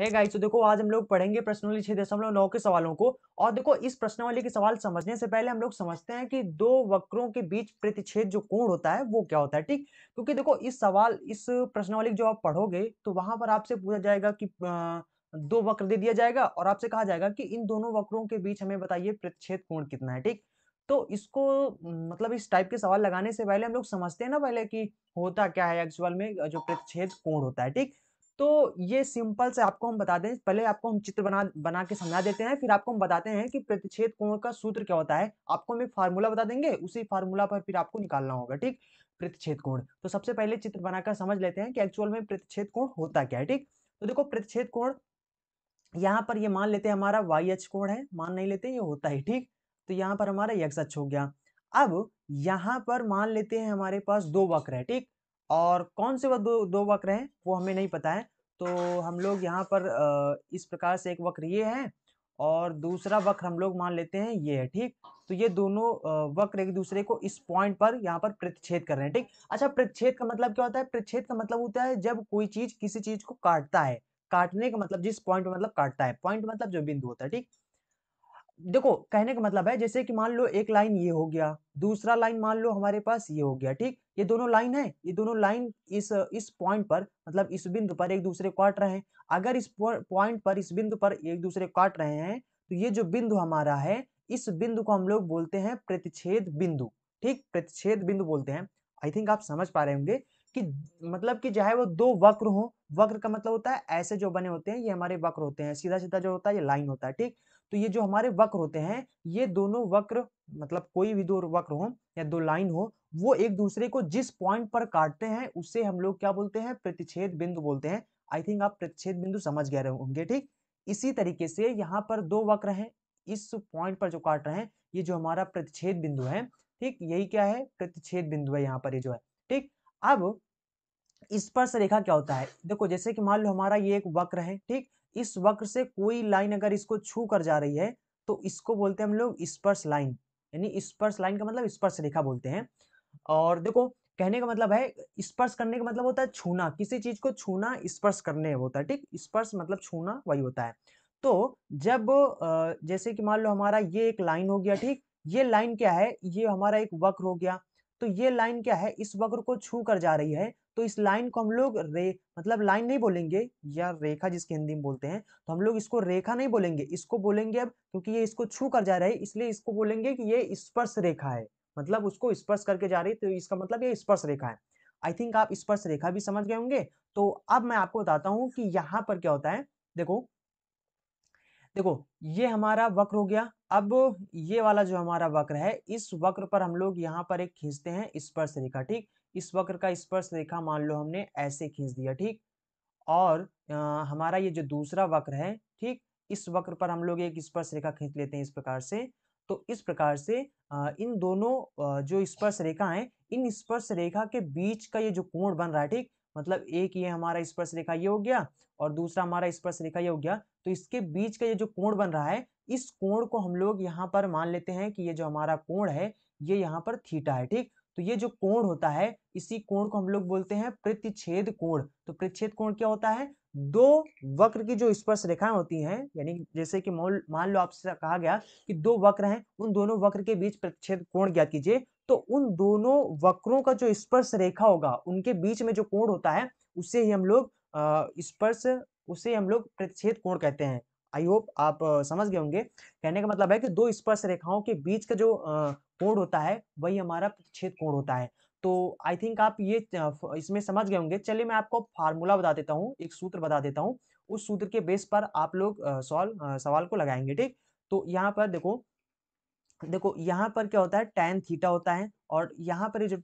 है गाइस तो देखो आज हम लोग पढ़ेंगे प्रश्नोली छह दशमलव नौ के सवालों को और देखो इस प्रश्नावली के सवाल समझने से पहले हम लोग समझते हैं कि दो वक्रों के बीच प्रतिच्छेद जो कोण होता है वो क्या होता है ठीक क्योंकि देखो इस सवाल इस प्रश्नावली जो आप पढ़ोगे तो वहां पर आपसे पूछा जाएगा कि दो वक्र दे दिया जाएगा और आपसे कहा जाएगा कि इन दोनों वक्रों के बीच हमें बताइए प्रतिच्छेद कोण कितना है ठीक तो इसको मतलब इस टाइप के सवाल लगाने से पहले हम लोग समझते हैं ना पहले कि होता क्या है एक्चुअल में जो प्रतिच्छेद कोण होता है ठीक तो ये सिंपल से आपको हम बता दें पहले आपको हम चित्र बना बना के समझा देते हैं फिर आपको हम बताते हैं कि प्रतिच्छेद कोण का सूत्र क्या होता है आपको हम एक फार्मूला बता देंगे उसी फार्मूला पर फिर आपको निकालना होगा ठीक प्रतिच्छेद कोण तो सबसे पहले चित्र बनाकर समझ लेते हैं कि एक्चुअल में प्रतिच्छेद कोण होता क्या है ठीक तो देखो प्रतिच्छेद कोण यहाँ पर ये मान लेते हैं हमारा वाई अक्ष कोण है मान नहीं लेते ये होता है ठीक तो यहाँ पर हमारा यक्ष अक्ष हो गया अब यहाँ पर मान लेते हैं हमारे पास दो वक्र है ठीक और कौन से वो दो दो वक्र हैं वो हमें नहीं पता है तो हम लोग यहाँ पर इस प्रकार से एक वक्र ये है और दूसरा वक्र हम लोग मान लेते हैं ये है ठीक तो ये दोनों वक्र एक दूसरे को इस पॉइंट पर यहाँ पर प्रतिच्छेद कर रहे हैं ठीक अच्छा प्रतिच्छेद का मतलब क्या होता है प्रतिच्छेद का मतलब होता है जब कोई चीज किसी चीज को काटता है काटने का मतलब जिस पॉइंट मतलब काटता है पॉइंट मतलब जो बिंदु होता है ठीक देखो कहने का मतलब है जैसे कि मान लो एक लाइन ये हो गया दूसरा लाइन मान लो हमारे पास ये हो गया ठीक ये दोनों लाइन है ये दोनों लाइन इस इस पॉइंट पर मतलब इस बिंदु पर एक दूसरे काट रहे हैं अगर इस पॉइंट पर इस बिंदु पर एक दूसरे काट रहे हैं तो ये जो बिंदु हमारा है इस बिंदु को हम लोग बोलते हैं प्रतिच्छेद बिंदु ठीक प्रतिच्छेद बिंदु बोलते हैं आई थिंक आप समझ पा रहे होंगे कि मतलब कि चाहे वो दो वक्र हो वक्र का मतलब होता है ऐसे जो बने होते हैं ये हमारे वक्र होते हैं सीधा सीधा जो होता है ये लाइन होता है ठीक तो ये जो हमारे वक्र होते हैं ये दोनों वक्र मतलब कोई भी दो वक्र हो या दो लाइन हो वो एक दूसरे को जिस पॉइंट पर काटते हैं उसे हम लोग क्या बोलते हैं प्रतिच्छेद बिंदु बोलते हैं आई थिंक आप प्रतिच्छेद बिंदु समझ गए होंगे ठीक इसी तरीके से यहाँ पर दो वक्र हैं इस पॉइंट पर जो काट रहे हैं ये जो हमारा प्रतिच्छेद बिंदु है ठीक यही क्या है प्रतिच्छेद बिंदु है यहाँ पर ये जो है ठीक अब इस पर से रेखा क्या होता है देखो जैसे कि मान लो हमारा ये एक वक्र है ठीक इस वक्र से कोई लाइन अगर इसको छू कर जा रही है तो इसको बोलते हैं हम लोग स्पर्श लाइन यानी स्पर्श लाइन का मतलब स्पर्श रेखा बोलते हैं और देखो कहने का मतलब है स्पर्श करने का मतलब होता है छूना किसी चीज को छूना स्पर्श करने होता है ठीक स्पर्श मतलब छूना वही होता है तो जब जैसे कि मान लो हमारा ये एक लाइन हो गया ठीक ये लाइन क्या है ये हमारा एक वक्र हो गया तो ये लाइन क्या है इस वक्र को छू कर जा रही है तो इस लाइन को हम लोग रे मतलब लाइन नहीं बोलेंगे या रेखा जिसके हिंदी में बोलते हैं तो हम लोग इसको रेखा नहीं बोलेंगे इसको बोलेंगे अब क्योंकि ये इसको छू कर जा रहा है इसलिए इसको बोलेंगे कि ये स्पर्श रेखा है मतलब उसको स्पर्श करके जा रही है तो इसका मतलब ये स्पर्श रेखा है आई थिंक आप स्पर्श रेखा भी समझ गए होंगे तो अब मैं आपको बताता हूँ कि यहाँ पर क्या होता है देखो देखो ये हमारा वक्र हो गया अब ये वाला जो हमारा वक्र है इस वक्र पर हम लोग यहाँ पर एक खींचते हैं स्पर्श रेखा ठीक इस वक्र का स्पर्श रेखा मान लो हमने ऐसे खींच दिया ठीक और आ, हमारा ये जो दूसरा वक्र है ठीक इस वक्र पर हम लोग एक स्पर्श रेखा खींच लेते हैं इस प्रकार से तो इस प्रकार से आ, इन दोनों आ, जो स्पर्श रेखा है इन स्पर्श रेखा के बीच का ये जो कोण बन रहा है ठीक मतलब एक ये हमारा स्पर्श रेखा ये हो गया और दूसरा हमारा स्पर्श रेखा ये हो गया तो इसके बीच का ये जो कोण बन रहा है इस कोण को हम लोग यहाँ पर मान लेते हैं कि ये जो हमारा कोण है ये यहाँ पर थीटा है ठीक तो ये जो कोण होता है इसी कोण को हम लोग बोलते हैं प्रतिच्छेद कोण तो प्रतिच्छेद कोण क्या होता है दो वक्र की जो स्पर्श रेखाएं होती हैं यानी जैसे कि मान लो आपसे कहा गया कि दो वक्र हैं उन दोनों वक्र के बीच प्रतिच्छेद कोण ज्ञात कीजिए तो उन दोनों वक्रों का जो स्पर्श रेखा होगा उनके बीच में जो कोण होता है उसे ही हम लोग स्पर्श उसे हम लोग प्रतिच्छेद कोण कहते हैं आई होप आप समझ गए होंगे कहने का मतलब है कि दो स्पर्श रेखाओं के बीच का जो कोण होता है वही हमारा प्रतिच्छेद कोण होता है तो आई थिंक आप ये इसमें समझ गए होंगे चलिए मैं आपको फार्मूला बता देता हूँ एक सूत्र बता देता हूँ उस सूत्र के बेस पर आप लोग सॉल्व सवाल को लगाएंगे ठीक तो यहाँ पर देखो देखो यहाँ पर क्या होता है टैन थीटा होता है और यहाँ पर जो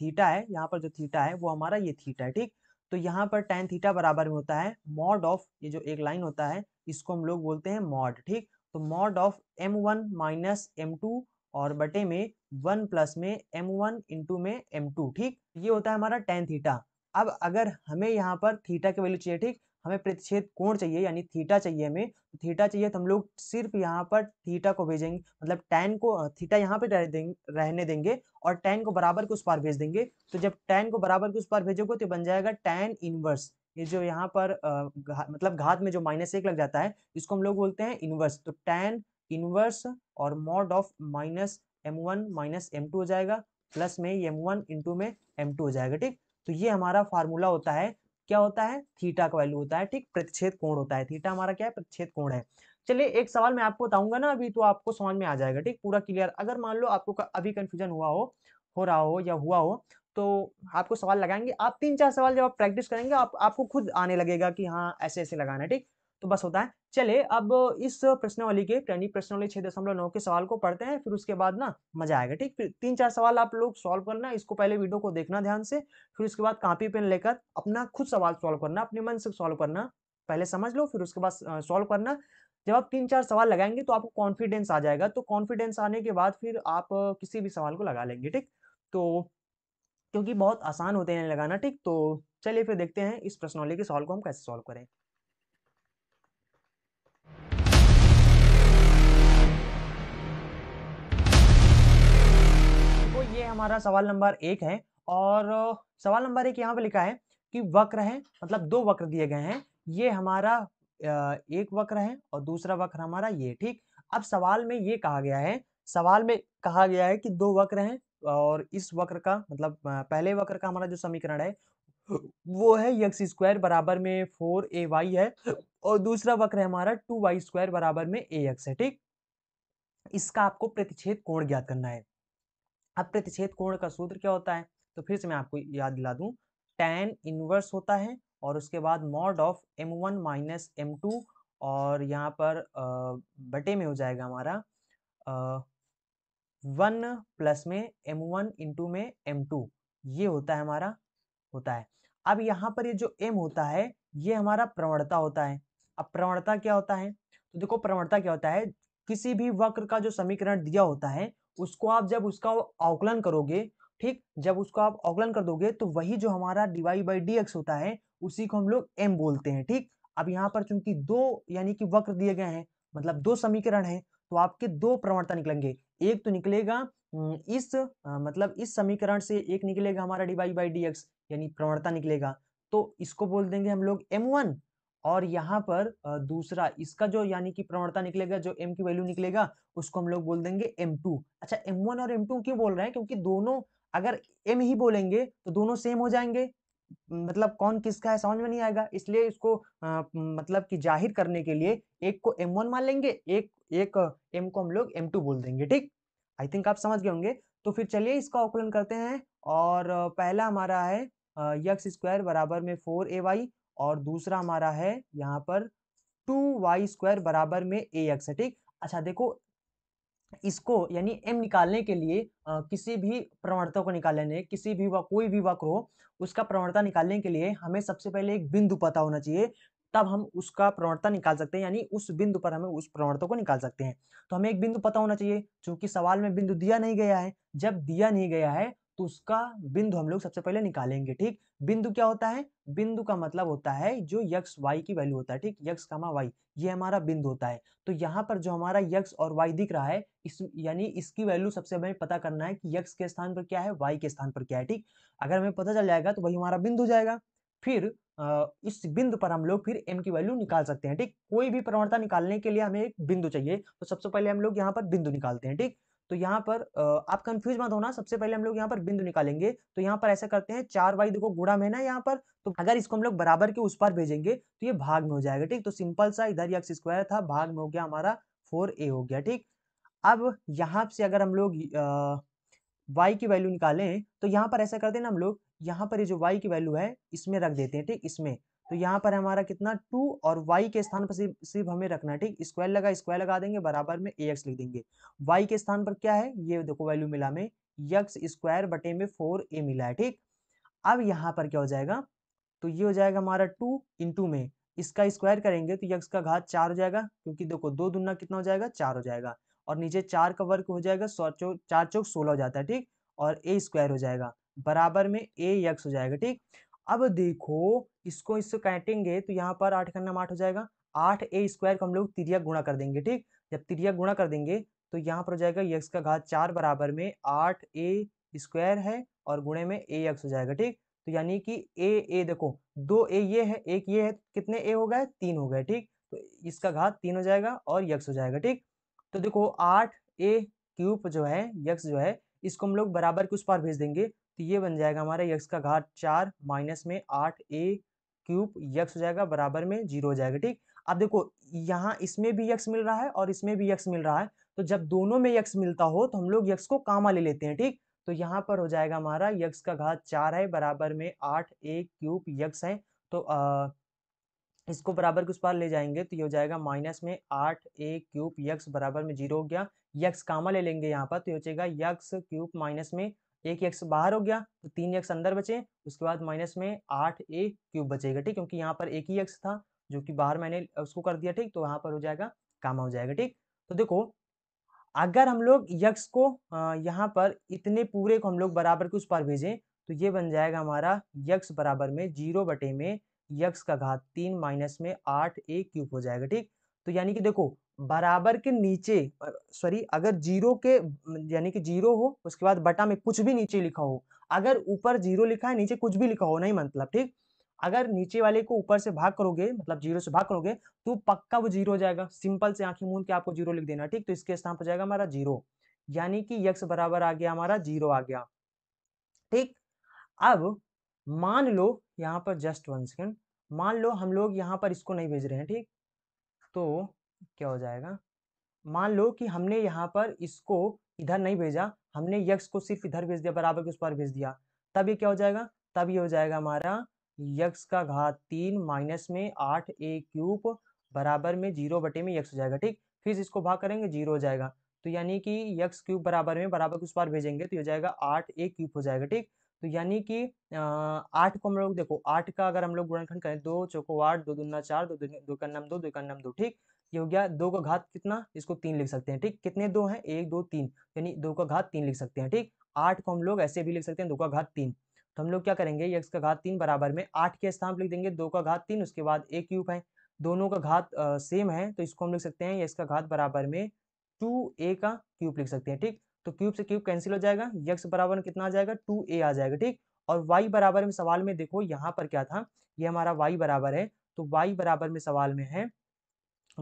थीटा है यहाँ पर जो थीटा है वो हमारा ये थीटा है ठीक तो यहाँ पर टेन थीटा बराबर में होता है मॉड ऑफ ये जो एक लाइन होता है इसको हम लोग बोलते हैं मॉड ठीक तो mod of M one minus M two और बटे में वन प्लस में एम वन इंटू में एम टू ठीक ये होता है हमारा टेन थीटा अब अगर हमें यहाँ पर थीटा की वैल्यू चाहिए ठीक हमें प्रतिच्छेद कोण चाहिए यानी थीटा चाहिए हमें तो थीटा चाहिए तो हम लोग सिर्फ यहाँ पर थीटा को भेजेंगे मतलब टैन को थीटा यहाँ पे रहने देंगे और टैन को बराबर के उस पार भेज देंगे तो जब टैन को बराबर के उस पार भेजोगे तो बन जाएगा टैन इनवर्स ये जो यहाँ पर घा, मतलब घात में जो माइनस एक लग जाता है इसको हम लोग बोलते हैं इनवर्स तो टैन इनवर्स और mod of minus M one minus M two हो जाएगा प्लस में एम वन टू में एम टू हो जाएगा ठीक तो ये हमारा फार्मूला होता है क्या होता है थीटा का वैल्यू होता है ठीक प्रतिच्छेद कोण होता है थीटा हमारा क्या है प्रतिच्छेद कोण है चलिए एक सवाल मैं आपको बताऊंगा ना अभी तो आपको समझ में आ जाएगा ठीक पूरा क्लियर अगर मान लो आपको अभी कंफ्यूजन हुआ हो हो रहा हो या हुआ हो तो आपको सवाल लगाएंगे आप तीन चार सवाल जब आप प्रैक्टिस करेंगे आप आपको खुद आने लगेगा कि हाँ ऐसे ऐसे लगाना है ठीक तो बस होता है चले अब इस प्रश्नावली के यानी प्रश्नावली छह दशमलव नौ के सवाल को पढ़ते हैं फिर उसके बाद ना मजा आएगा ठीक फिर तीन चार सवाल आप लोग सॉल्व करना इसको पहले वीडियो को देखना ध्यान से फिर उसके बाद कापी पेन लेकर अपना खुद सवाल सॉल्व करना अपने मन से सॉल्व करना पहले समझ लो फिर उसके बाद सॉल्व करना जब आप तीन चार सवाल लगाएंगे तो आपको कॉन्फिडेंस आ जाएगा तो कॉन्फिडेंस आने के बाद फिर आप किसी भी सवाल को लगा लेंगे ठीक तो क्योंकि बहुत आसान होते हैं लगाना ठीक तो चलिए फिर देखते हैं इस प्रश्नवाली के सवाल को हम कैसे सॉल्व करें हमारा सवाल नंबर एक है और सवाल नंबर एक यहाँ पे लिखा है कि वक्र है मतलब दो वक्र दिए गए हैं ये हमारा एक वक्र है और दूसरा वक्र हमारा ये ठीक अब सवाल में ये कहा गया है सवाल में कहा गया है कि दो वक्र हैं और इस वक्र का मतलब पहले वक्र का हमारा जो समीकरण है वो है यक्स स्क्वायर बराबर में फोर ए वाई है और दूसरा वक्र है हमारा टू वाई स्क्वायर बराबर में ए एक्स है ठीक इसका आपको प्रतिच्छेद कोण ज्ञात करना है अब प्रतिच्छेद कोण का सूत्र क्या होता है तो फिर से मैं आपको याद दिला दूं टेन इनवर्स होता है और उसके बाद mod of M one minus M two और यहाँ पर आ, बटे में हो जाएगा हमारा वन प्लस में एम वन इंटू में एम टू ये होता है हमारा होता है अब यहाँ पर ये जो एम होता है ये हमारा प्रवणता होता है अब प्रवणता क्या होता है तो देखो प्रवणता क्या होता है किसी भी वक्र का जो समीकरण दिया होता है उसको आप जब उसका आकलन करोगे ठीक जब उसको आप आकलन कर दोगे तो वही जो हमारा डिवाई बाई डी एक्स होता है उसी को हम लोग एम बोलते हैं ठीक अब यहाँ पर चूंकि दो यानी कि वक्र दिए गए हैं मतलब दो समीकरण है तो आपके दो प्रवणता निकलेंगे एक तो निकलेगा इस मतलब इस समीकरण से एक निकलेगा हमारा डिवाई बाई डी एक्स यानी प्रवणता निकलेगा तो इसको बोल देंगे हम लोग एम वन और यहाँ पर दूसरा इसका जो यानी कि प्रवणता निकलेगा जो m की वैल्यू निकलेगा उसको हम लोग बोल देंगे m2 अच्छा m1 और m2 क्यों बोल रहे हैं क्योंकि दोनों अगर m ही बोलेंगे तो दोनों सेम हो जाएंगे मतलब कौन किसका है समझ में नहीं आएगा इसलिए इसको आ, मतलब कि जाहिर करने के लिए एक को m1 मान लेंगे एक एक m को हम लोग m2 बोल देंगे ठीक आई थिंक आप समझ गए होंगे तो फिर चलिए इसका अवकलन करते हैं और पहला हमारा है यक्स स्क्वायर बराबर में फोर ए वाई और दूसरा हमारा है यहाँ पर टू वाई स्क्वायर बराबर में ए एक्स है ठीक अच्छा देखो इसको यानी एम निकालने के लिए आ, किसी भी प्रवणता को निकालने किसी भी व कोई भी वक्र हो उसका प्रवणता निकालने के लिए हमें सबसे पहले एक बिंदु पता होना चाहिए तब हम उसका प्रवणता निकाल सकते हैं यानी उस बिंदु पर हमें उस प्रवणता को निकाल सकते हैं तो हमें एक बिंदु पता होना चाहिए क्योंकि सवाल में बिंदु दिया नहीं गया है जब दिया नहीं गया है तो उसका बिंदु हम लोग सबसे पहले निकालेंगे ठीक बिंदु क्या होता है बिंदु का मतलब होता है जो यक्स वाई की वैल्यू होता है ठीक यक्स कामा वाई ये हमारा बिंदु होता है तो यहाँ पर जो हमारा यक्स और वाई दिख रहा है इस यानी इसकी वैल्यू सबसे हमें पता करना है कि यक्स के स्थान पर क्या है वाई के स्थान पर क्या है ठीक अगर हमें पता चल जाएगा तो वही हमारा बिंदु हो जाएगा फिर इस बिंदु पर हम लोग फिर m की वैल्यू निकाल सकते हैं ठीक कोई भी प्रवणता निकालने के लिए हमें एक बिंदु चाहिए तो सबसे पहले हम लोग यहाँ पर बिंदु निकालते हैं ठीक तो यहाँ पर आप कंफ्यूज मत होना सबसे पहले हम लोग यहाँ पर बिंदु निकालेंगे तो यहाँ पर ऐसा करते हैं चार वाई देखो गुड़ा में ना यहाँ पर तो अगर इसको हम लोग बराबर के उस पर भेजेंगे तो ये भाग में हो जाएगा ठीक तो सिंपल सा इधर एक्स स्क्वायर था भाग में हो गया हमारा फोर ए हो गया ठीक अब यहाँ से अगर हम लोग वाई की वैल्यू निकालें तो यहाँ पर ऐसा करते हैं ना हम लोग यहाँ पर ये जो वाई की वैल्यू है इसमें रख देते हैं ठीक इसमें तो यहाँ पर हमारा कितना टू और वाई के स्थान पर सिर्फ सिर्फ हमें रखना है ठीक स्क्वायर लगा स्क्वायर लगा देंगे बराबर में ए एक्स लिख देंगे वाई के स्थान पर क्या है ये देखो वैल्यू मिला हमें यक्स स्क्वायर बटे में फोर ए मिला है ठीक अब यहाँ पर क्या हो जाएगा तो ये हो जाएगा हमारा टू इंटू में इसका स्क्वायर करेंगे तो यक्स का घात चार हो जाएगा क्योंकि देखो दो दुना कितना हो जाएगा चार हो जाएगा और नीचे चार का वर्ग हो जाएगा सौ चौक चार चौक सोलह हो जाता है ठीक और ए स्क्वायर हो जाएगा बराबर में ए यक्स हो जाएगा ठीक अब देखो इसको इससे काटेंगे तो यहाँ पर आठ खन्ना आठ हो जाएगा आठ ए स्क्वायर को हम लोग तिरिया गुणा कर देंगे ठीक जब तिरिया गुणा कर देंगे तो यहाँ पर हो जाएगा यक्स का घात चार बराबर में आठ ए स्क्वायर है और गुणे में ए यक्स हो जाएगा ठीक तो यानी कि ए ए देखो दो ए ये है एक ये है कितने ए हो गए तीन हो गए ठीक तो इसका घात तीन हो जाएगा और यक्स हो जाएगा ठीक तो देखो आठ ए क्यूब जो है यक्स जो है इसको हम लोग बराबर के उस पार भेज देंगे तो ये बन जाएगा हमारा यक्स का घाट चार माइनस में आठ ए क्यूब यक्स हो जाएगा बराबर में जीरो हो जाएगा ठीक अब देखो यहाँ इसमें भी यक्स मिल रहा है और इसमें भी यक्स मिल रहा है तो जब दोनों में यक्स मिलता हो तो हम लोग यक्स को कामा ले लेते हैं ठीक तो यहाँ पर हो जाएगा हमारा यक्स का घात चार है बराबर में आठ एक क्यूब यक्स है तो आ, इसको बराबर के उस पार ले जाएंगे तो ये हो जाएगा माइनस में आठ एक क्यूब यक्स बराबर में जीरो हो गया यक्स कामा ले लेंगे यहाँ पर तो ये हो जाएगा यक्स क्यूब माइनस में एक एक्स बाहर हो गया तो तीन एक्स अंदर बचे उसके बाद माइनस में आठ ए क्यूब बचेगा ठीक क्योंकि यहाँ पर एक ही एक्स था जो कि बाहर मैंने उसको कर दिया ठीक तो यहाँ पर हो जाएगा काम हो जाएगा ठीक तो देखो अगर हम लोग यक्स को यहाँ पर इतने पूरे को हम लोग बराबर के उस पर भेजें तो ये बन जाएगा हमारा यक्स बराबर में जीरो बटे में यक्स का घात तीन माइनस में आठ ए क्यूब हो जाएगा ठीक तो यानी कि देखो बराबर के नीचे सॉरी अगर जीरो के यानी कि जीरो हो उसके बाद बटा में कुछ भी नीचे लिखा हो अगर ऊपर जीरो लिखा है नीचे कुछ भी लिखा हो नहीं मतलब ठीक अगर नीचे वाले को ऊपर से भाग करोगे मतलब जीरो से भाग करोगे तो पक्का वो जीरो हो जाएगा सिंपल से आंखें मूंद के आपको जीरो लिख देना ठीक तो इसके स्थान पर जाएगा हमारा जीरो यानी कि यक्स बराबर आ गया हमारा जीरो आ गया ठीक अब मान लो यहाँ पर जस्ट वन सेकेंड मान लो हम लोग यहाँ पर इसको नहीं भेज रहे हैं ठीक तो क्या हो जाएगा मान लो कि हमने यहाँ पर इसको इधर नहीं भेजा हमने यक्स को सिर्फ इधर भेज दिया बराबर के उस पर भेज दिया तब ये क्या हो जाएगा तब ये हो जाएगा हमारा यक्ष का घात तीन माइनस में आठ ए क्यूब बराबर में जीरो बटे में यक्ष हो जाएगा ठीक फिर इसको भाग करेंगे जीरो हो जाएगा तो यानी कि यक्स क्यूब बराबर में बराबर के उस पर भेजेंगे तो ये हो जाएगा आठ ए क्यूब हो जाएगा ठीक तो यानी कि आठ को हम लोग देखो आठ का अगर हम लोग गुणनखंड करें दो चौको आठ दो दुना चार दो दो का नम दो दो का नम दो ठीक ये हो गया दो का घात कितना इसको तीन लिख सकते हैं ठीक कितने दो हैं एक दो तीन यानी दो का घात तीन लिख सकते हैं ठीक आठ को हम लोग ऐसे भी लिख सकते हैं दो का घात तीन तो हम लोग क्या करेंगे एक का घात तीन बराबर में आठ के स्थान पर लिख देंगे दो का घात तीन उसके बाद एक क्यूब है दोनों का घात सेम है तो इसको हम लिख सकते हैं यक्स का घात बराबर में टू ए का क्यूब लिख सकते हैं ठीक तो क्यूब से क्यूब कैंसिल हो जाएगा यक्स बराबर में कितना आ जाएगा टू ए आ जाएगा ठीक और वाई बराबर में सवाल में देखो यहाँ पर क्या था ये हमारा वाई बराबर है तो वाई बराबर में सवाल में है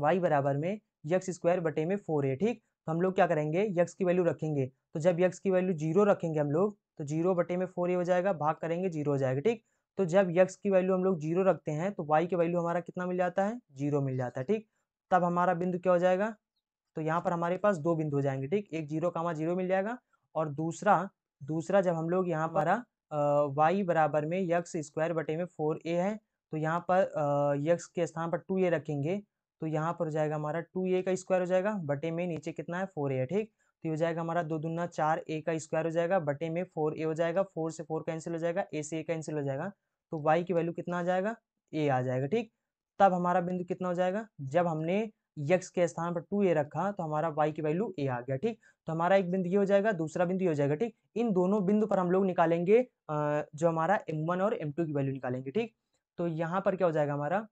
वाई बराबर में यक्स स्क्वायर बटे में फोर ए ठीक तो हम लोग क्या करेंगे यक्स की वैल्यू रखेंगे तो जब यक्स की वैल्यू जीरो रखेंगे हम लोग तो जीरो बटे में फोर ए हो जाएगा भाग करेंगे जीरो हो जाएगा ठीक तो जब यक्स की वैल्यू हम लोग जीरो रखते हैं तो वाई की वैल्यू हमारा कितना मिल जाता है जीरो मिल जाता है ठीक तब हमारा बिंदु क्या हो जाएगा तो यहाँ पर हमारे पास दो बिंदु हो जाएंगे ठीक एक जीरो कामा जीरो मिल जाएगा और दूसरा दूसरा जब हम लोग यहाँ पर आ वाई बराबर में यक्स स्क्वायर बटे में फोर ए है तो यहाँ पर यक्स के स्थान पर टू ए रखेंगे तो यहाँ पर हो जाएगा हमारा टू ए का स्क्वायर हो जाएगा बटे में नीचे कितना है फोर ए ठीक तो ये हो जाएगा हमारा दो दुना चार ए का स्क्वायर हो जाएगा बटे में फोर ए हो जाएगा फोर से फोर कैंसिल हो जाएगा ए से ए कैंसिल हो जाएगा तो वाई की वैल्यू कितना आ जाएगा ए आ जाएगा ठीक तब हमारा बिंदु कितना हो जाएगा जब हमने यक्स के स्थान पर टू ए रखा तो हमारा वाई की वैल्यू ए आ गया ठीक तो हमारा एक बिंदु ये हो जाएगा दूसरा बिंदु ये हो जाएगा ठीक इन दोनों बिंदु पर हम लोग निकालेंगे जो हमारा एम वन और एम टू की वैल्यू निकालेंगे ठीक तो यहाँ पर क्या हो जाएगा हमारा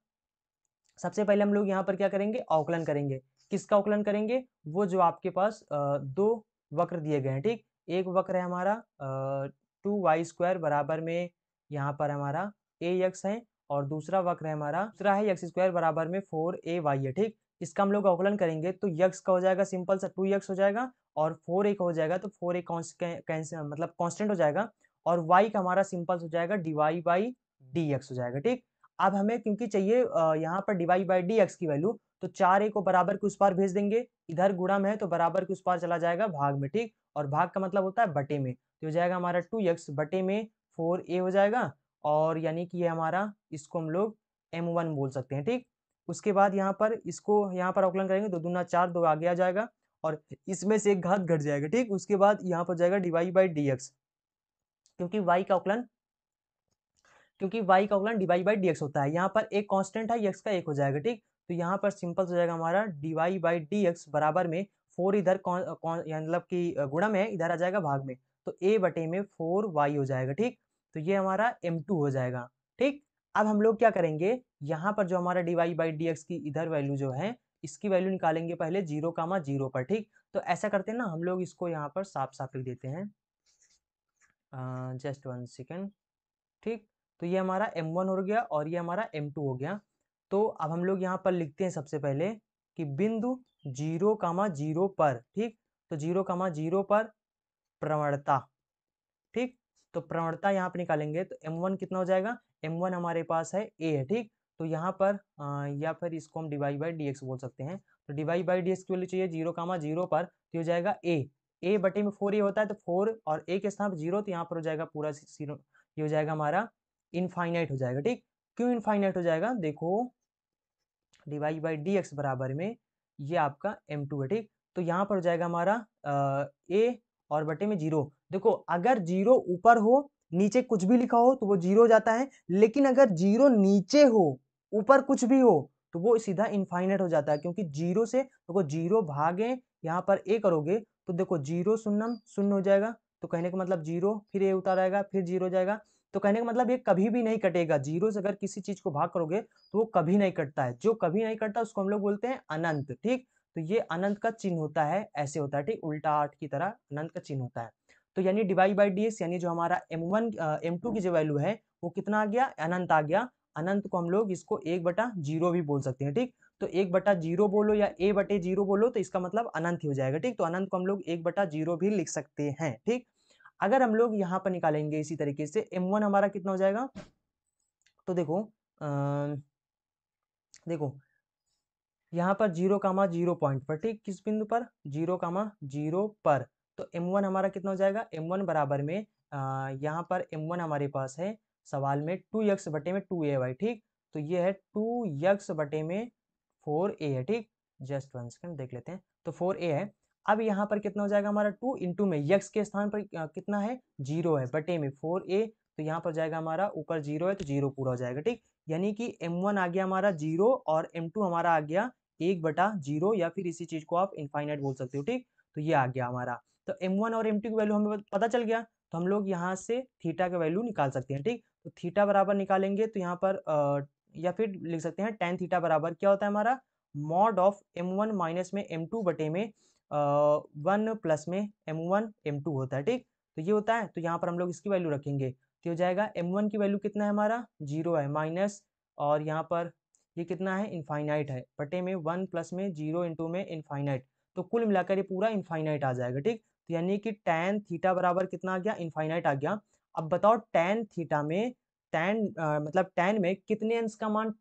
सबसे पहले हम लोग यहाँ पर क्या करेंगे आकलन करेंगे किसका आकलन करेंगे वो जो आपके पास दो वक्र दिए गए हैं ठीक एक वक्र है हमारा टू वाई स्क्वायर बराबर में यहाँ पर हमारा ए यक्स है और दूसरा वक्र है हमारा दूसरा है यक्स स्क्वायर बराबर में फोर ए वाई है ठीक इसका हम लोग औकलन करेंगे तो यक्स का हो जाएगा सिंपल सा टू यक्स हो जाएगा और फोर ए का हो जाएगा तो फोर ए मतलब कॉन्स्टेंट हो जाएगा और वाई का हमारा सिंपल हो जाएगा D Y by D X हो जाएगा ठीक अब हमें क्योंकि चाहिए यहाँ पर डिवाइड बाई डी एक्स की वैल्यू तो चार ए को बराबर के उस पार भेज देंगे इधर में है तो बराबर के उस पार चला जाएगा भाग में ठीक और भाग का मतलब होता है बटे में तो हो जाएगा हमारा टू एक्स बटे में फोर ए हो जाएगा और यानी कि ये हमारा इसको हम लोग एम वन बोल सकते हैं ठीक उसके बाद यहाँ पर इसको यहाँ पर अवकलन करेंगे दो दूना चार दो आगे आ जाएगा और इसमें से एक घात घट जाएगा ठीक उसके बाद यहाँ पर जाएगा डिवाई बाई डी एक्स क्योंकि वाई का अवकलन क्योंकि वाई का अवकलन डीवाई बाई डी एक्स होता है यहाँ पर एक कॉन्स्टेंट है एक्स का एक हो जाएगा ठीक तो यहाँ पर सिंपल हो जाएगा हमारा डीवाई बाई डी एक्स बराबर में फोर इधर मतलब की गुणम है इधर आ जाएगा भाग में तो ए बटे में फोर वाई हो जाएगा ठीक तो ये हमारा एम टू हो जाएगा ठीक अब हम लोग क्या करेंगे यहाँ पर जो हमारा डीवाई बाई डी एक्स की इधर वैल्यू जो है इसकी वैल्यू निकालेंगे पहले जीरो कामा जीरो पर ठीक तो ऐसा करते हैं ना हम लोग इसको यहाँ पर साफ साफ लिख देते हैं जस्ट वन सेकेंड ठीक तो ये हमारा एम वन हो गया और ये हमारा एम टू हो गया तो अब हम लोग यहाँ पर लिखते हैं सबसे पहले कि बिंदु जीरो कामा जीरो पर ठीक तो जीरो कामा जीरो पर प्रवणता ठीक तो प्रवणता यहाँ पर निकालेंगे तो एम वन कितना हो जाएगा एम वन हमारे पास है ए है ठीक तो यहाँ पर आ, या फिर इसको हम डिवाइड बाई डी बोल सकते हैं तो डिवाइड बाई डी की वैल्यू चाहिए जीरो कामा जीरो पर तो हो जाएगा ए ए बटे में फोर ए होता है तो फोर और ए के स्थान पर जीरो तो यहाँ पर हो जाएगा पूरा ये हो जाएगा हमारा इनफाइनाइट हो जाएगा ठीक क्यों इनफाइनाइट हो जाएगा देखो डिवाइड बाई डी एक्स बराबर में ये आपका एम टू है ठीक तो यहाँ पर हो जाएगा हमारा ए और बटे में जीरो देखो अगर जीरो ऊपर हो नीचे कुछ भी लिखा हो तो वो जीरो हो जाता है लेकिन अगर जीरो नीचे हो ऊपर कुछ भी हो तो वो सीधा इनफाइनाइट हो जाता है क्योंकि जीरो से देखो जीरो भागे यहाँ पर ए करोगे तो देखो जीरो शून्यम शून्य हो जाएगा तो कहने का मतलब जीरो फिर ए उतार आएगा फिर जीरो जाएगा तो कहने का मतलब ये कभी भी नहीं कटेगा जीरो से अगर किसी चीज को भाग करोगे तो वो कभी नहीं कटता है जो कभी नहीं कटता उसको हम लोग बोलते हैं अनंत ठीक तो ये अनंत का चिन्ह होता है ऐसे होता है ठीक उल्टा आठ की तरह अनंत का चिन्ह होता है तो यानी डिवाइड बाई डी यानी जो हमारा एम वन एम टू की जो वैल्यू है वो कितना आ गया अनंत आ गया अनंत को हम लोग इसको एक बटा जीरो भी बोल सकते हैं ठीक तो एक बटा जीरो बोलो या ए बटे जीरो बोलो तो इसका मतलब अनंत ही हो जाएगा ठीक तो अनंत को हम लोग एक बटा जीरो भी लिख सकते हैं ठीक अगर हम लोग यहाँ पर निकालेंगे इसी तरीके से एम वन हमारा कितना हो जाएगा तो देखो आ, देखो यहाँ पर जीरो कामा जीरो पॉइंट पर ठीक किस बिंदु पर जीरो कामा जीरो पर तो एम वन हमारा कितना हो जाएगा एम वन बराबर में यहाँ पर एम वन हमारे पास है सवाल में टू यक्स बटे में टू ए वाई ठीक तो ये है टू यक्स बटे में फोर ए है ठीक जस्ट वन सेकंड देख लेते हैं तो फोर ए है अब यहाँ पर कितना हो जाएगा हमारा टू इंटू में यक्स के स्थान पर कितना है जीरो है बटे में फोर ए तो यहाँ पर जाएगा हमारा ऊपर जीरो है तो जीरो पूरा हो जाएगा ठीक यानी कि एम वन आ गया हमारा जीरो और एम टू हमारा आ गया एक बटा जीरो या फिर इसी चीज़ को आप इनफाइनाइट बोल सकते हो ठीक तो ये आ गया हमारा तो m1 और m2 की वैल्यू हमें पता चल गया तो हम लोग यहाँ से थीटा का वैल्यू निकाल सकते हैं ठीक तो थीटा बराबर निकालेंगे तो यहाँ पर या फिर लिख सकते हैं टेन थीटा बराबर क्या होता है हमारा mod of M one minus में एम टू बटे में वन प्लस में एम वन एम टू होता है ठीक तो ये होता है तो यहाँ पर हम लोग इसकी वैल्यू रखेंगे तो हो जाएगा एम वन की वैल्यू कितना है हमारा जीरो है माइनस और यहाँ पर ये कितना है इनफाइनाइट है बटे में वन प्लस में जीरो इंटू में इनफाइनाइट तो कुल मिलाकर ये पूरा इनफाइनाइट आ जाएगा ठीक तो यानी कि टेन थीटा बराबर कितना आ गया इनफाइनाइट आ गया अब बताओ टेन थीटा में टेन मतलब टेन में कितने अंश का मान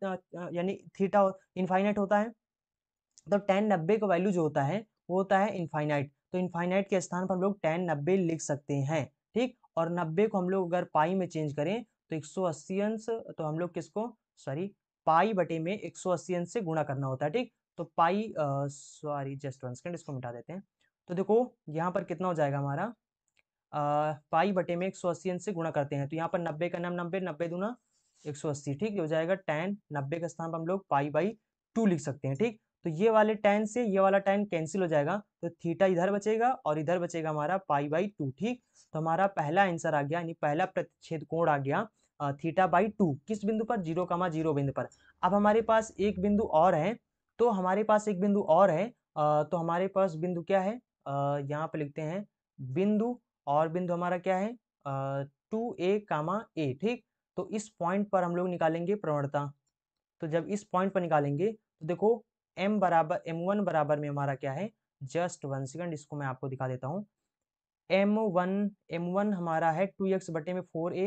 यानी थीटा इनफाइनाइट होता है तो मतलब टेन नब्बे का वैल्यू जो होता है वो होता है इनफाइनाइट तो इनफाइनाइट के स्थान पर हम लोग टेन नब्बे लिख सकते हैं ठीक और नब्बे को हम लोग अगर पाई में चेंज करें तो एक सौ अस्सी अंश तो हम लोग किसको सॉरी पाई बटे में एक सौ अस्सी अंश से गुणा करना होता है ठीक तो pi sorry just one second इसको मिटा देते हैं तो देखो यहाँ पर कितना हो जाएगा हमारा पाई बटे में एक सौ अस्सी अंश से गुणा करते हैं तो यहाँ पर नब्बे का नाम नब्बे नब्बे दूना एक सौ अस्सी ठीक हो जाएगा टेन नब्बे के स्थान पर हम लोग पाई बाई टू लिख सकते हैं ठीक तो ये वाले टेन से ये वाला टेन कैंसिल हो जाएगा तो थीटा इधर बचेगा और इधर बचेगा हमारा पाई बाई टू ठीक तो हमारा पहला आंसर आ गया यानी पहला प्रतिच्छेद कोण आ गया थीटा बाई टू किस बिंदु पर जीरो कामा जीरो बिंदु पर अब हमारे पास एक बिंदु और है तो हमारे पास एक बिंदु और है तो हमारे पास बिंदु क्या है यहाँ पर लिखते हैं बिंदु और बिंदु हमारा क्या है टू ए कामा ए ठीक तो इस पॉइंट पर हम लोग निकालेंगे प्रवणता तो जब इस पॉइंट पर निकालेंगे तो देखो एम बराबर एम वन बराबर में हमारा क्या है जस्ट वन सेकेंड इसको मैं आपको दिखा देता हूँ एम वन एम वन हमारा है टू एक्स बटे में फोर ए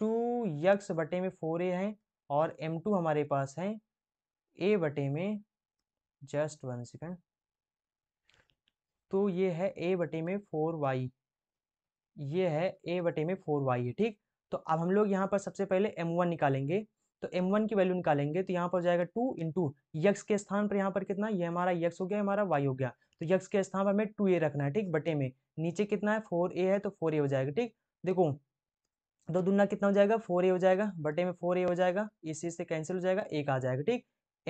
टू यक्स बटे में फोर ए है और एम टू हमारे पास है ए बटे में जस्ट वन सेकेंड तो ये है ए बटे में फोर वाई ये है ए बटे में फोर वाई है ठीक तो अब हम लोग यहाँ पर सबसे पहले एम वन निकालेंगे तो m1 की वैल्यू निकालेंगे तो यहाँ पर जाएगा टू इंटू यक्स के स्थान पर यहाँ पर कितना ये हमारा यक्स हो गया हमारा वाई हो गया तो यक्स के स्थान पर हमें टू ए रखना है ठीक बटे में नीचे कितना है फोर ए है तो फोर ए हो जाएगा ठीक देखो दो दुना कितना हो जाएगा फोर ए हो जाएगा बटे में फोर ए हो जाएगा इस चीज से कैंसिल हो जाएगा एक आ जाएगा ठीक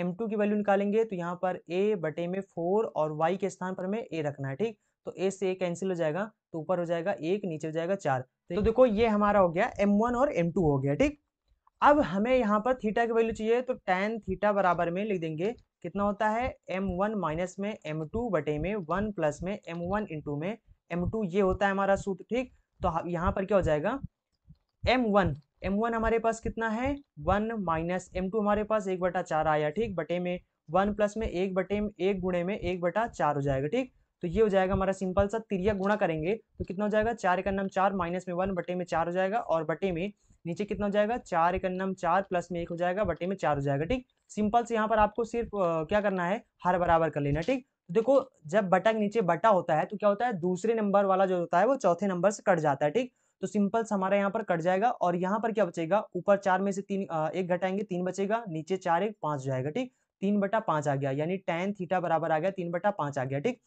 एम टू की वैल्यू निकालेंगे तो यहाँ पर ए बटे में फोर और वाई के स्थान पर हमें ए रखना है ठीक तो ए से ए कैंसिल हो जाएगा तो ऊपर हो जाएगा एक नीचे हो जाएगा चार तो देखो ये हमारा हो गया एम वन और एम टू हो गया ठीक अब हमें यहाँ पर थीटा की वैल्यू चाहिए तो टेन थीटा बराबर में लिख देंगे कितना होता है एम वन माइनस में एम टू बटे में वन प्लस में एम वन इंटू में एम टू ये होता है हमारा सूत्र ठीक तो यहाँ पर क्या हो जाएगा एम वन एम वन हमारे पास कितना है वन माइनस एम टू हमारे पास एक बटा चार आया ठीक बटे में वन प्लस में एक बटे में एक गुणे में एक बटा चार हो जाएगा ठीक तो ये हो जाएगा हमारा सिंपल सा तिरिया गुणा करेंगे तो कितना हो जाएगा चार एक नम चार माइनस में वन बटे में चार हो जाएगा और बटे में नीचे कितना हो जाएगा चार एक नम चार प्लस में एक हो जाएगा बटे में चार हो जाएगा ठीक सिंपल से यहाँ पर आपको सिर्फ क्या करना है हर बराबर कर लेना ठीक तो देखो जब बटा के नीचे बटा होता है तो क्या होता है दूसरे नंबर वाला जो होता है वो चौथे नंबर से कट जाता है ठीक तो सिंपल हमारा यहाँ पर कट जाएगा और यहाँ पर क्या बचेगा ऊपर चार में से तीन एक घटाएंगे तीन बचेगा नीचे चार एक पांच हो जाएगा ठीक तीन बटा पांच आ गया यानी टेन थीटा बराबर आ गया तीन बटा पांच आ गया ठीक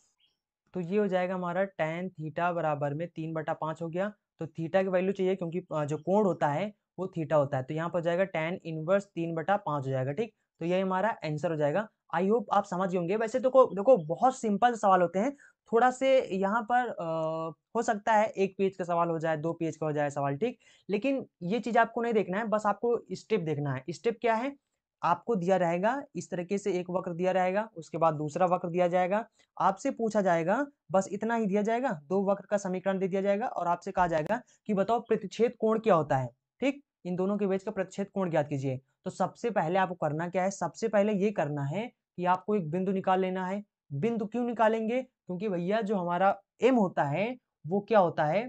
तो ये हो जाएगा हमारा टेन थीटा बराबर में तीन बटा पाँच हो गया तो थीटा की वैल्यू चाहिए क्योंकि जो कोण होता है वो थीटा होता है तो यहाँ पर हो जाएगा टेन इनवर्स तीन बटा पाँच हो जाएगा ठीक तो यही हमारा आंसर हो जाएगा आई होप आप समझ गए होंगे वैसे तो को देखो बहुत सिंपल सवाल होते हैं थोड़ा से यहाँ पर आ, हो सकता है एक पेज का सवाल हो जाए दो पेज का हो जाए सवाल ठीक लेकिन ये चीज़ आपको नहीं देखना है बस आपको स्टेप देखना है स्टेप क्या है आपको दिया रहेगा इस तरीके से एक वक्र दिया रहेगा उसके बाद दूसरा वक्र दिया जाएगा आपसे पूछा जाएगा बस इतना ही दिया जाएगा दो वक्र का समीकरण दे दिया जाएगा और आपसे कहा जाएगा कि बताओ प्रतिच्छेद कोण क्या होता है ठीक इन दोनों के बीच का प्रतिच्छेद कोण ज्ञात कीजिए तो सबसे पहले आपको करना क्या है सबसे पहले ये करना है कि आपको एक बिंदु निकाल लेना है बिंदु क्यों निकालेंगे क्योंकि भैया जो हमारा एम होता है वो क्या होता है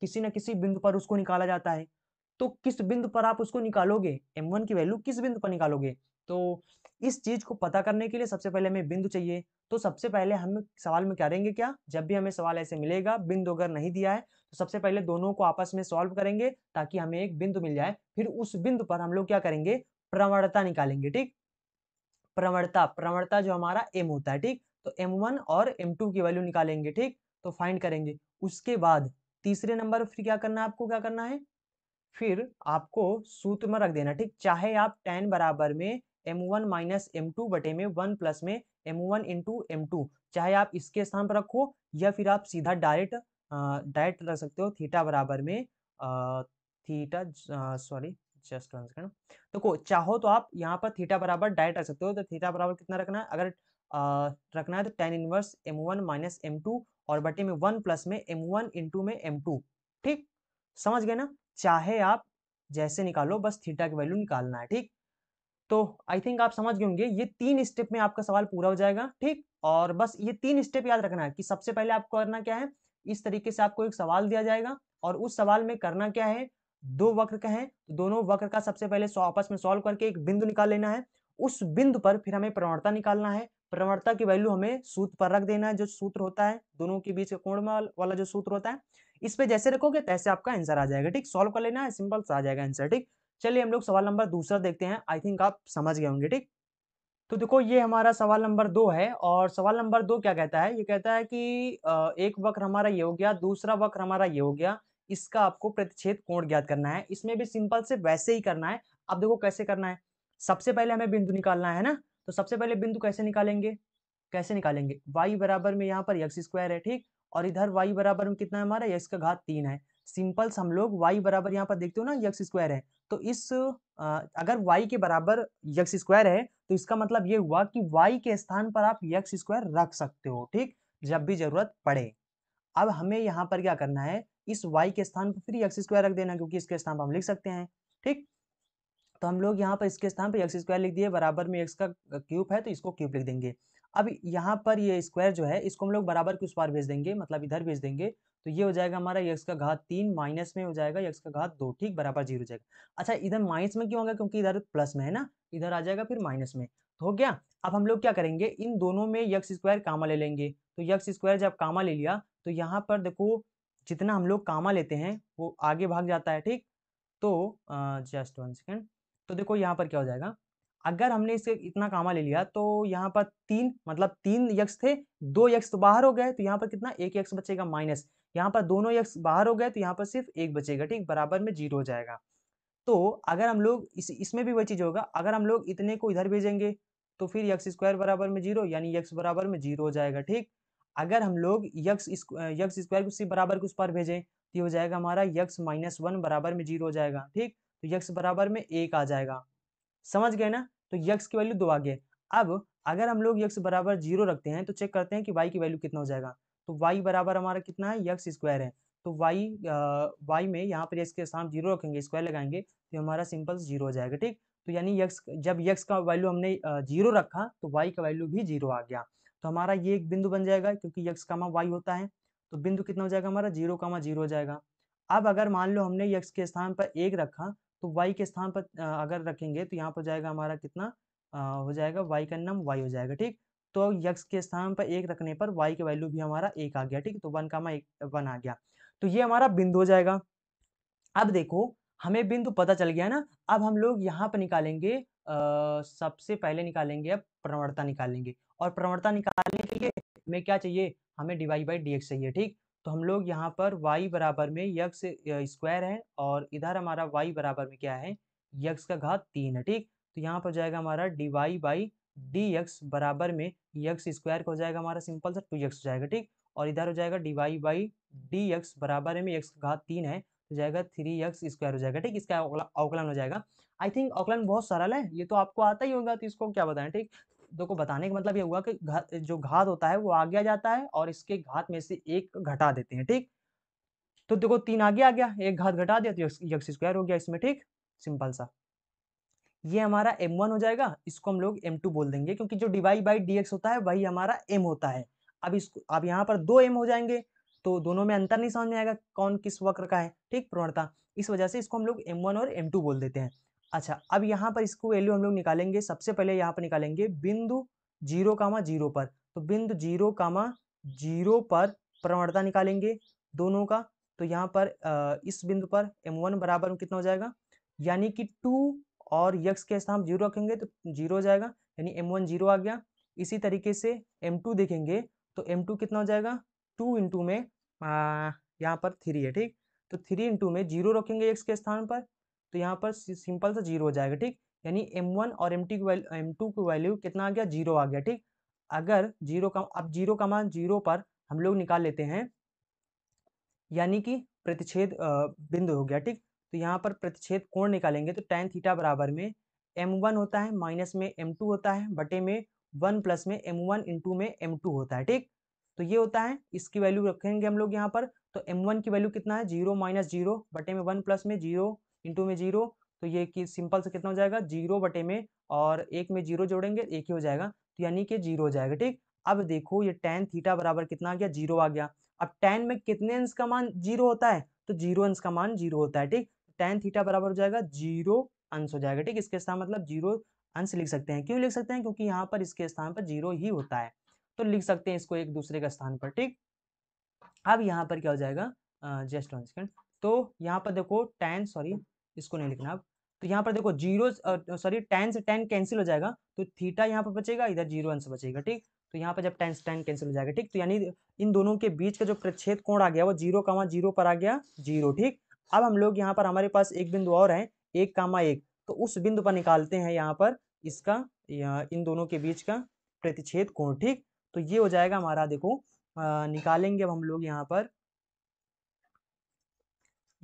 किसी ना किसी बिंदु पर उसको निकाला जाता है तो किस बिंदु पर आप उसको निकालोगे वन की वैल्यू किस बिंदु पर निकालोगे तो इस चीज को पता करने के लिए सबसे पहले हमें बिंदु चाहिए तो सबसे पहले हम सवाल में क्या रहेंगे क्या जब भी हमें सवाल ऐसे मिलेगा बिंदु अगर नहीं दिया है तो सबसे पहले दोनों को आपस में सॉल्व करेंगे ताकि हमें एक बिंदु मिल जाए फिर उस बिंदु पर हम लोग क्या करेंगे प्रवणता निकालेंगे ठीक प्रवणता प्रवणता जो हमारा एम होता है ठीक तो एम और एम की वैल्यू निकालेंगे ठीक तो फाइंड करेंगे उसके बाद तीसरे नंबर फिर क्या करना है आपको क्या करना है फिर आपको सूत्र में रख देना ठीक चाहे आप टेन बराबर में M one minus M two बटे में वन प्लस में M one into M two चाहे आप इसके स्थान पर रखो या फिर आप सीधा डायरेक्ट डायरेक्ट रख सकते हो थीटा बराबर में theta sorry just one second देखो चाहो तो आप यहाँ पर थीटा बराबर डायरेक्ट रख सकते हो तो थीटा बराबर कितना रखना है अगर आ, रखना है तो tan inverse M one minus M two और बटे में वन प्लस में एम वन इंटू में एम टू ठीक समझ गए ना चाहे आप जैसे निकालो बस थीटा की वैल्यू निकालना है ठीक तो आई थिंक आप समझ गए होंगे ये तीन स्टेप में आपका सवाल पूरा हो जाएगा ठीक और बस ये तीन स्टेप याद रखना है कि सबसे पहले आपको करना क्या है इस तरीके से आपको एक सवाल दिया जाएगा और उस सवाल में करना क्या है दो वक्र का है तो दोनों वक्र का सबसे पहले आपस में सॉल्व करके एक बिंदु निकाल लेना है उस बिंदु पर फिर हमें प्रवणता निकालना है प्रवणता की वैल्यू हमें सूत्र पर रख देना है जो सूत्र होता है दोनों के बीच कोण वाला जो सूत्र होता है इस पे जैसे रखोगे तैसे आपका आंसर आ जाएगा ठीक सॉल्व कर लेना है सिंपल सा आ जाएगा आंसर ठीक चलिए हम लोग सवाल नंबर दूसरा देखते हैं आई थिंक आप समझ गए होंगे ठीक तो देखो ये हमारा सवाल नंबर दो है और सवाल नंबर दो क्या कहता है ये कहता है कि एक वक्र हमारा ये हो गया दूसरा वक्र हमारा ये हो गया इसका आपको प्रतिच्छेद कोण ज्ञात करना है इसमें भी सिंपल से वैसे ही करना है अब देखो कैसे करना है सबसे पहले हमें बिंदु निकालना है ना तो सबसे पहले बिंदु कैसे निकालेंगे कैसे निकालेंगे वाई बराबर में यहाँ पर एक्स स्क्वायर है ठीक और इधर वाई बराबर में कितना है हमारा यक्स का घात तीन है सिंपल्स हम लोग वाई बराबर यहाँ पर देखते हो ना यक्स स्क्वायर है तो इस अगर वाई के बराबर यक्स स्क्वायर है तो इसका मतलब ये हुआ कि वाई के स्थान पर आप यक्स स्क्वायर रख सकते हो ठीक जब भी जरूरत पड़े अब हमें यहाँ पर क्या करना है इस वाई के स्थान पर फिर यक्स स्क्वायर रख देना क्योंकि इसके स्थान पर हम लिख सकते हैं ठीक तो हम लोग यहाँ पर इसके स्थान पर एक्स स्क्वायर लिख दिए बराबर में एक्स का क्यूब है तो इसको क्यूब लिख देंगे अब यहाँ पर ये स्क्वायर जो है इसको हम लोग बराबर के उस पार भेज देंगे मतलब इधर भेज देंगे तो ये हो जाएगा हमारा यक्स का घात तीन माइनस में हो जाएगा यक्स का घात दो ठीक बराबर जीरो हो जाएगा अच्छा इधर माइनस में क्यों होगा क्योंकि इधर प्लस में है ना इधर आ जाएगा फिर माइनस में तो हो गया अब हम लोग क्या करेंगे इन दोनों में यक्स स्क्वायर कामा ले लेंगे तो यक्स स्क्वायर जब कामा ले लिया तो यहाँ पर देखो जितना हम लोग कामा लेते हैं वो आगे भाग जाता है ठीक तो जस्ट वन सेकेंड तो देखो यहाँ पर क्या हो जाएगा अगर हमने इससे इतना कामा ले लिया तो यहाँ पर तीन मतलब तीन यक्ष थे दो यक्ष तो बाहर हो गए तो यहाँ पर कितना एक यक्ष बचेगा माइनस यहाँ पर दोनों यक्ष बाहर हो गए तो यहाँ पर सिर्फ एक बचेगा ठीक बराबर में जीरो हो जाएगा तो अगर हम लोग इस इसमें भी वही चीज़ होगा अगर हम लोग इतने को इधर भेजेंगे तो फिर यक्स स्क्वायर बराबर में जीरो यानी यक्स बराबर में जीरो हो जाएगा ठीक अगर हम लोग यक्स यक्स स्क्वायर को बराबर के उस पर भेजें तो ये हो जाएगा हमारा यक्स माइनस वन बराबर में जीरो हो जाएगा ठीक तो यक्स बराबर में एक आ जाएगा समझ गए ना तो यक्स की वैल्यू दो आ गए अब अगर हम लोग यक्स बराबर जीरो रखते हैं तो चेक करते हैं कि वाई की वैल्यू कितना हो जाएगा तो वाई बराबर हमारा कितना है यक्स स्क्वायर है तो वाई वाई में यहाँ पर यक्स के स्थान जीरो रखेंगे स्क्वायर लगाएंगे तो हमारा सिंपल जीरो हो जाएगा ठीक तो यानी यक्स जब यक्स का वैल्यू हमने जीरो रखा तो वाई का वैल्यू भी जीरो आ गया तो हमारा ये एक बिंदु बन जाएगा क्योंकि यक्स कामा वाई होता है तो बिंदु कितना हो जाएगा हमारा जीरो कामा जीरो हो जाएगा अब अगर मान लो हमने यक्स के स्थान पर एक रखा तो वाई के स्थान पर अगर रखेंगे तो यहाँ पर जाएगा हमारा कितना हो जाएगा वाई का नम वाई हो जाएगा ठीक तो यक्स के स्थान पर एक रखने पर वाई की वैल्यू भी हमारा एक आ गया ठीक तो वन का एक वन आ गया तो ये हमारा बिंदु हो जाएगा अब देखो हमें बिंदु पता चल गया ना अब हम लोग यहाँ पर निकालेंगे आ, सबसे पहले निकालेंगे अब प्रवणता निकालेंगे और प्रवणता निकालने के लिए हमें क्या चाहिए हमें डिवाई बाई डी चाहिए ठीक तो हम लोग यहाँ पर y बराबर में यक्स स्क्वायर है और इधर हमारा y बराबर में क्या है यक्स का घात तीन है ठीक तो यहाँ पर जाएगा हमारा D Y by D X बराबर में यक्स स्क्वायर का हो जाएगा हमारा सिंपल सा टू तो एक्स हो जाएगा ठीक और इधर हो जाएगा D Y by D X बराबर में यक्स का घात तीन है तो जाएगा थ्री एक्स स्क्वायर हो जाएगा ठीक इसका अवकलन हो जाएगा आई थिंक अवकलन बहुत सरल है ये तो आपको आता ही होगा तो इसको क्या बताएं ठीक देखो बताने का मतलब ये हुआ कि घा, जो घात होता है वो आगे आ जाता है और इसके घात में से एक घटा देते हैं ठीक तो देखो तीन आगे आ गया एक घात घटा दिया तो यक्स स्क्वायर हो गया इसमें ठीक सिंपल सा ये हमारा एम वन हो जाएगा इसको हम लोग एम टू बोल देंगे क्योंकि जो डिवाइड बाई डी एक्स होता है वही हमारा एम होता है अब इसको अब यहाँ पर दो एम हो जाएंगे तो दोनों में अंतर नहीं समझ में आएगा कौन किस वक्र का है ठीक प्रवणता इस वजह से इसको हम लोग एम वन और एम टू बोल देते हैं अच्छा अब यहाँ पर इसको वैल्यू हम लोग निकालेंगे सबसे पहले यहाँ पर निकालेंगे बिंदु जीरो कामा जीरो पर तो बिंदु जीरो कामा जीरो पर प्रवणता निकालेंगे दोनों का तो यहाँ पर इस बिंदु पर एम वन बराबर कितना हो जाएगा यानी कि टू और यक्स के स्थान जीरो रखेंगे तो जीरो हो जाएगा यानी एम वन जीरो आ गया इसी तरीके से एम टू देखेंगे तो एम टू कितना हो जाएगा टू इंटू में यहाँ पर थ्री है ठीक तो थ्री इंटू में जीरो रखेंगे एक्स के स्थान पर तो यहाँ पर सिंपल सा जीरो हो जाएगा ठीक यानी एम वन और एम टी एम टू की वैल्यू कितना आ गया जीरो आ गया ठीक अगर जीरो का अब जीरो का मान जीरो पर हम लोग निकाल लेते हैं यानी कि प्रतिच्छेद बिंदु हो गया ठीक तो यहाँ पर प्रतिच्छेद कोण निकालेंगे तो टेन थीटा बराबर में एम वन होता है माइनस में एम टू होता है बटे में वन प्लस में एम वन इंटू में एम टू होता है ठीक तो ये होता है इसकी वैल्यू रखेंगे हम लोग यहाँ पर तो एम वन की वैल्यू कितना है जीरो माइनस जीरो बटे में वन प्लस में जीरो इंटू में जीरो तो ये कि सिंपल से कितना हो जाएगा जीरो बटे में और एक में जीरो जोड़ेंगे एक ही हो जाएगा तो यानी कि जीरो हो जाएगा ठीक अब देखो ये टेन थीटा बराबर कितना आ गया जीरो आ गया अब टेन में कितने अंश का मान जीरो होता है तो जीरो अंश का मान जीरो होता है ठीक टेन थीटा बराबर हो जाएगा जीरो अंश हो जाएगा ठीक इसके स्थान मतलब जीरो अंश लिख सकते हैं क्यों लिख सकते हैं क्योंकि यहाँ पर इसके स्थान पर जीरो ही होता है तो लिख सकते हैं इसको एक दूसरे के स्थान पर ठीक अब यहाँ पर क्या हो जाएगा जस्ट वन सेकेंड तो यहाँ पर देखो टेन सॉरी इसको नहीं लिखना अब तो यहाँ पर देखो जीरो सॉरी टेन से टेन कैंसिल हो जाएगा तो थीटा यहाँ पर बचेगा इधर जीरो वन बचेगा ठीक तो यहाँ पर जब टेन से टेन कैंसिल हो जाएगा ठीक तो यानी इन दोनों के बीच का जो प्रतिच्छेद कोण आ गया वो जीरो कामा जीरो पर आ गया जीरो ठीक अब हम लोग यहाँ पर हमारे पास एक बिंदु और है एक कामा एक तो उस बिंदु पर निकालते हैं यहाँ पर इसका या इन दोनों के बीच का प्रतिच्छेद कोण ठीक तो ये हो जाएगा हमारा देखो आ, निकालेंगे अब हम लोग यहाँ पर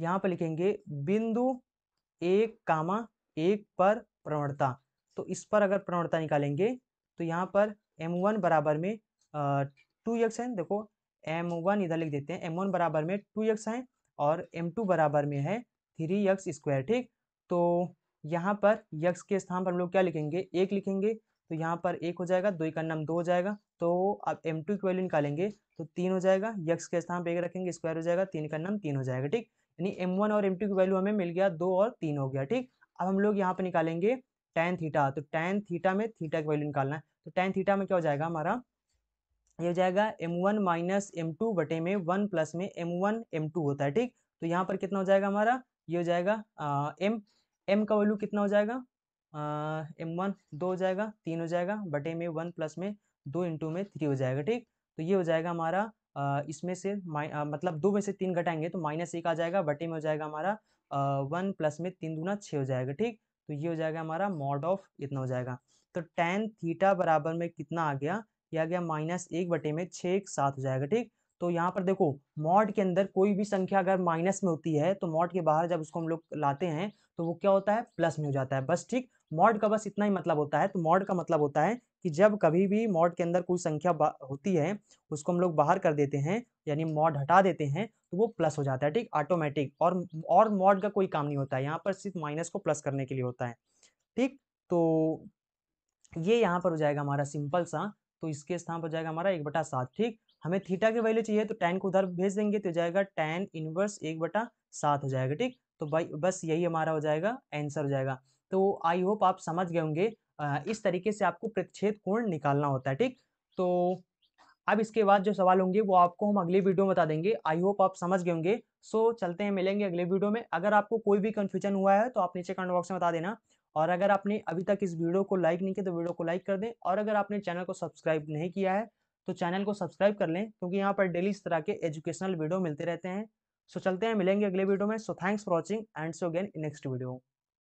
यहाँ पर लिखेंगे बिंदु एक कामा एक पर प्रवणता तो इस पर अगर प्रवणता निकालेंगे तो यहाँ पर एम वन बराबर में टू एक्स है देखो एम वन इधर लिख देते हैं एम वन बराबर में टू एक्स है और एम टू बराबर में है थ्री एक्स स्क्वायर ठीक तो यहाँ पर यक्स के स्थान पर हम लोग क्या लिखेंगे एक लिखेंगे तो यहाँ पर एक हो जाएगा दो का नाम दो हो जाएगा तो अब एम टू की वैल्यू निकालेंगे तो तीन हो जाएगा यक्स के स्थान पर एक रखेंगे स्क्वायर हो जाएगा तीन का नाम तीन हो जाएगा ठीक यानी एम वन और एम टू की वैल्यू हमें मिल गया दो और तीन हो गया ठीक अब हम लोग यहाँ पर निकालेंगे टेन थीटा तो टेन थीटा में थीटा की वैल्यू निकालना है तो टेन थीटा में क्या हो जाएगा हमारा ये हो जाएगा M one minus M two बटे में वन प्लस में एम वन एम टू होता है ठीक तो यहाँ पर कितना हो जाएगा हमारा ये हो जाएगा आ, एम एम का वैल्यू कितना हो जाएगा आ, एम वन दो हो जाएगा तीन हो जाएगा बटे में वन प्लस में दो इंटू में थ्री हो जाएगा ठीक तो ये हो जाएगा हमारा इसमें से मतलब दो में से तीन घटाएंगे तो माइनस एक आ जाएगा बटे में हो जाएगा हमारा वन प्लस में तीन दूना छः हो जाएगा ठीक तो ये हो जाएगा हमारा मॉड ऑफ इतना हो जाएगा तो टेन थीटा बराबर में कितना आ गया ये आ गया माइनस एक बटे में छः एक सात हो जाएगा ठीक तो यहाँ पर देखो मॉड के अंदर कोई भी संख्या अगर माइनस में होती है तो मॉड के बाहर जब उसको हम लोग लाते हैं तो वो क्या होता है प्लस में हो जाता है बस ठीक मॉड का बस इतना ही मतलब होता है तो मॉड का मतलब होता है कि जब कभी भी मॉड के अंदर कोई संख्या होती है उसको हम लोग बाहर कर देते हैं यानी मॉड हटा देते हैं तो वो प्लस हो जाता है ठीक ऑटोमेटिक और और मॉड का कोई काम नहीं होता है यहाँ पर सिर्फ माइनस को प्लस करने के लिए होता है ठीक तो ये यहाँ पर हो जाएगा हमारा सिंपल सा तो इसके स्थान पर जाएगा हमारा एक बटा सात ठीक हमें थीटा की वैल्यू चाहिए तो टेन को उधर भेज देंगे तो जाएगा टेन इनवर्स एक बटा सात हो जाएगा ठीक तो भाई बस यही हमारा हो जाएगा आंसर हो जाएगा तो आई होप आप समझ गए होंगे इस तरीके से आपको प्रतिच्छेद कोण निकालना होता है ठीक तो अब इसके बाद जो सवाल होंगे वो आपको हम अगले वीडियो में बता देंगे आई होप आप समझ गए होंगे सो चलते हैं मिलेंगे अगले वीडियो में अगर आपको कोई भी कन्फ्यूजन हुआ है तो आप नीचे कमेंट बॉक्स में बता देना और अगर आपने अभी तक इस वीडियो को लाइक नहीं किया तो वीडियो को लाइक कर दें और अगर आपने चैनल को सब्सक्राइब नहीं किया है तो चैनल को सब्सक्राइब कर लें क्योंकि यहाँ पर डेली इस तरह के एजुकेशनल वीडियो मिलते रहते हैं सो चलते हैं मिलेंगे अगले वीडियो में so thanks for watching and so again next video